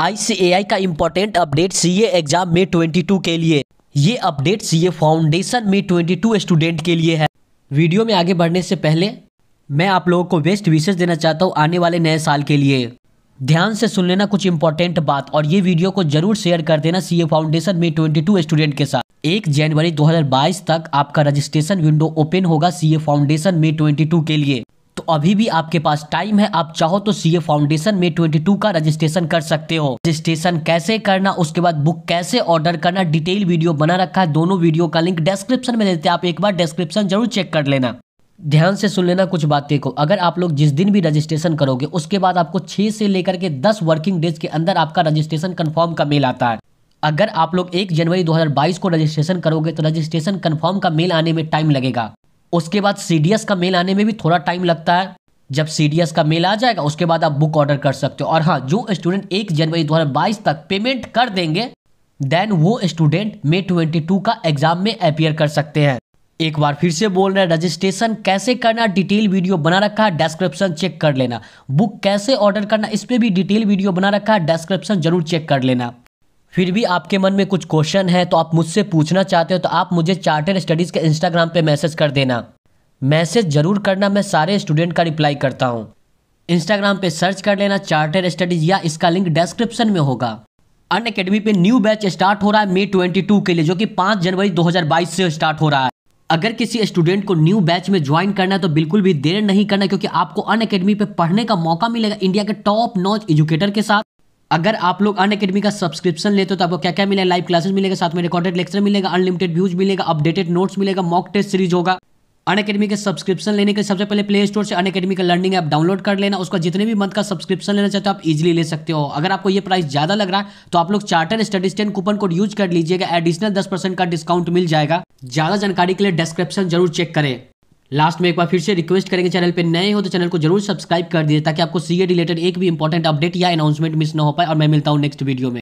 ICAI का important update सी exam में 22 के लिए ये अपडेट सी फाउंडेशन में 22 स्टूडेंट के लिए है वीडियो में आगे बढ़ने से पहले मैं आप लोगों को बेस्ट विशेष देना चाहता हूँ आने वाले नए साल के लिए ध्यान से सुन लेना कुछ इम्पोर्टेंट बात और ये वीडियो को जरूर शेयर कर देना सीए फाउंडेशन में 22 स्टूडेंट के साथ एक जनवरी 2022 तक आपका रजिस्ट्रेशन विंडो ओपन होगा सीए फाउंडेशन में 22 के लिए तो अभी भी आपके पास टाइम है आप चाहो तो सीए फाउंडेशन में 22 का रजिस्ट्रेशन कर सकते हो रजिस्ट्रेशन कैसे करना उसके बाद बुक कैसे ऑर्डर करना डिटेल वीडियो बना रखा है दोनों वीडियो का लिंक डिस्क्रिप्शन में देते आप एक बार डिस्क्रिप्शन जरूर चेक कर लेना ध्यान से सुन लेना कुछ बातें को अगर आप लोग जिस दिन भी रजिस्ट्रेशन करोगे उसके बाद आपको छह से लेकर के दस वर्किंग डेज के अंदर आपका रजिस्ट्रेशन कन्फर्म का मेल आता है अगर आप लोग एक जनवरी 2022 को रजिस्ट्रेशन करोगे तो रजिस्ट्रेशन कन्फर्म का मेल आने में टाइम लगेगा उसके बाद सी का मेल आने में भी थोड़ा टाइम लगता है जब सी का मेल आ जाएगा उसके बाद आप बुक ऑर्डर कर सकते हो और हाँ जो स्टूडेंट एक जनवरी 2022 तक पेमेंट कर देंगे देन वो स्टूडेंट मे 22 का एग्जाम में अपियर कर सकते हैं एक बार फिर से बोल रहे हैं रजिस्ट्रेशन कैसे करना डिटेल वीडियो बना रखा है डिस्क्रिप्शन चेक कर लेना बुक कैसे ऑर्डर करना इस पर भी डिटेल वीडियो बना रखा है डिस्क्रिप्शन जरूर चेक कर लेना फिर भी आपके मन में कुछ क्वेश्चन है तो आप मुझसे पूछना चाहते हो तो आप मुझे चार्टर स्टडीज़ के इंस्टाग्राम पे मैसेज कर देना मैसेज ज़रूर करना मैं सारे स्टूडेंट का रिप्लाई करता हूँ इंस्टाग्राम पे सर्च कर लेना चार्टर स्टडीज़ या इसका लिंक डिस्क्रिप्शन में होगा अन अकेडमी पे न्यू बैच स्टार्ट हो रहा है मे ट्वेंटी के लिए जो कि पांच जनवरी दो से स्टार्ट हो रहा है अगर किसी स्टूडेंट को न्यू बैच में ज्वाइन करना है तो बिल्कुल भी देर नहीं करना क्योंकि आपको अन अकेडमी पे पढ़ने का मौका मिलेगा इंडिया के टॉप नॉच एजुकेटर के साथ अगर आप लोग अन अकेडमी का सब्सक्रिप्शन लेते हो तो आपको क्या क्या मिलेगा लाइव क्लासेस मिलेगा साथ में रिकॉर्डेड लेक्चर मिलेगा अनलिमिटेड व्यूज मिलेगा अपडेटेड नोट्स मिलेगा मॉक टेस्ट सीरीज होगा अन अकेडमी के सब्सक्रिप्शन लेने के सबसे पहले प्ले स्टोर से अन अकेडमी का लर्निंग ऐप डाउनलोड कर लेना उसका जितने भी मंथ का सब्सक्रिप्शन लेना चाहते हो आप इजीली ले सकते हो अगर आपको ये प्राइस ज़्यादा लग रहा है तो आप लोग चार्टर स्टडीस्टेंट कूपन कोड यूज कर लीजिएगा एडिशनल दस परसेंट का डिस्काउंट मिल जाएगा ज़्यादा जानकारी के लिए डिस्क्रिप्शन जरूर चेक करें लास्ट में एक बार फिर से रिक्वेस्ट करेंगे चैनल पे नए हो तो चैनल को जरूर सब्सक्राइब कर दीजिए ताकि आपको सीए रिलेटेड एक भी इंपॉर्टेंट अपडेट या अनाउंसमेंट मिस ना हो पाए और मैं मिलता हूँ नेक्स्ट वीडियो में